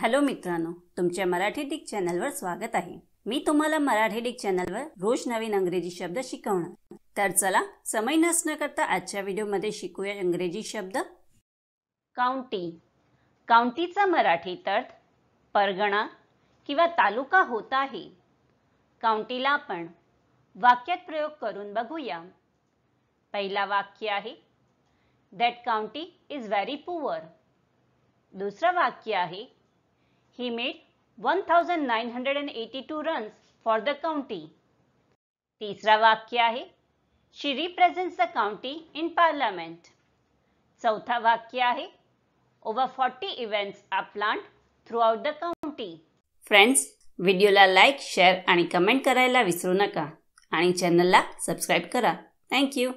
hello मित्रांनो तुमच्या Marathi Dick चॅनलवर स्वागत आहे मी तुम्हाला मराठी डिक चॅनलवर रोज नवीन अंग्रेजी शब्द शिकवणार तर चला समय नसणं करता आजच्या व्हिडिओमध्ये शिकूया इंग्रजी शब्द काउंटी काउंटीचा मराठी अर्थ परगणा किंवा तालुका होत आहे काउंटीला आपण वाक्यात प्रयोग करून बघूया पहिला वाक्य आहे that county is very poor दुसरं वाक्य आहे and eighty 1982 runs for the county तिसरा वाक्य आहे she represents the county in parliament चौथा वाक्य आहे over forty events are plant throughout the county friends व्हिडिओला लाईक शेअर आणि कमेंट करायला विसरू नका आणि चॅनलला सबस्क्राईब करा थँक्यू